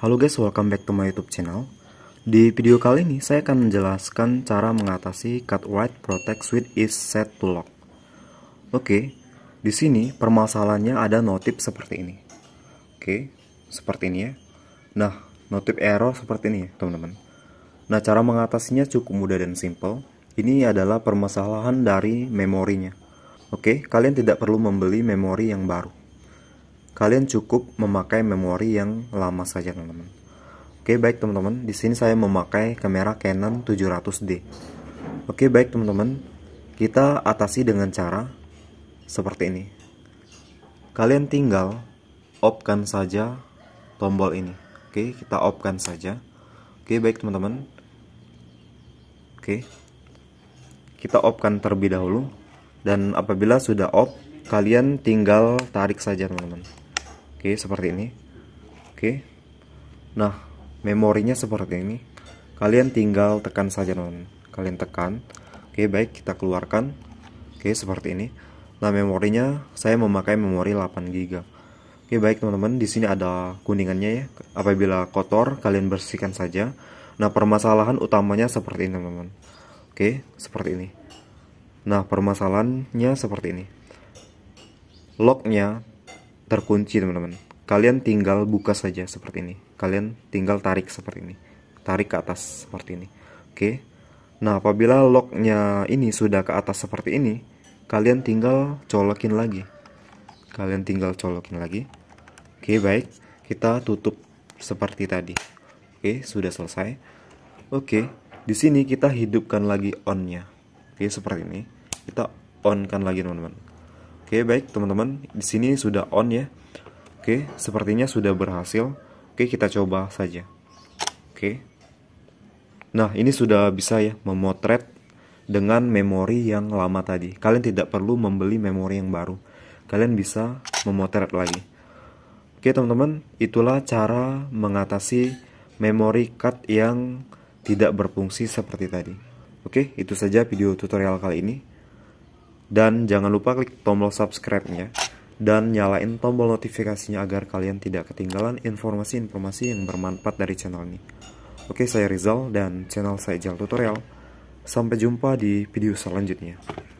Halo guys, welcome back to my YouTube channel. Di video kali ini saya akan menjelaskan cara mengatasi cut White protect switch is set to lock. Oke, di sini permasalahannya ada notif seperti ini. Oke, seperti ini ya. Nah, notif error seperti ini ya, teman-teman. Nah, cara mengatasinya cukup mudah dan simple. Ini adalah permasalahan dari memorinya. Oke, kalian tidak perlu membeli memori yang baru kalian cukup memakai memori yang lama saja teman-teman. Oke baik teman-teman, di sini saya memakai kamera Canon 700D. Oke baik teman-teman, kita atasi dengan cara seperti ini. Kalian tinggal opkan saja tombol ini. Oke, kita opkan saja. Oke baik teman-teman. Oke, kita opkan terlebih dahulu dan apabila sudah op kalian tinggal tarik saja teman-teman oke seperti ini oke nah memorinya seperti ini kalian tinggal tekan saja non. kalian tekan oke baik kita keluarkan oke seperti ini nah memorinya saya memakai memori 8 GB oke baik teman-teman di sini ada kuningannya ya apabila kotor kalian bersihkan saja nah permasalahan utamanya seperti ini teman-teman oke seperti ini nah permasalahannya seperti ini lognya terkunci teman-teman kalian tinggal buka saja seperti ini kalian tinggal tarik seperti ini tarik ke atas seperti ini oke nah apabila locknya ini sudah ke atas seperti ini kalian tinggal colokin lagi kalian tinggal colokin lagi oke baik kita tutup seperti tadi oke sudah selesai oke di sini kita hidupkan lagi onnya oke seperti ini kita onkan lagi teman-teman Oke, baik teman-teman, di sini sudah on ya. Oke, sepertinya sudah berhasil. Oke, kita coba saja. Oke. Nah, ini sudah bisa ya memotret dengan memori yang lama tadi. Kalian tidak perlu membeli memori yang baru. Kalian bisa memotret lagi. Oke, teman-teman, itulah cara mengatasi memori card yang tidak berfungsi seperti tadi. Oke, itu saja video tutorial kali ini. Dan jangan lupa klik tombol subscribe-nya dan nyalain tombol notifikasinya agar kalian tidak ketinggalan informasi-informasi yang bermanfaat dari channel ini. Oke, saya Rizal dan channel saya Jal Tutorial. Sampai jumpa di video selanjutnya.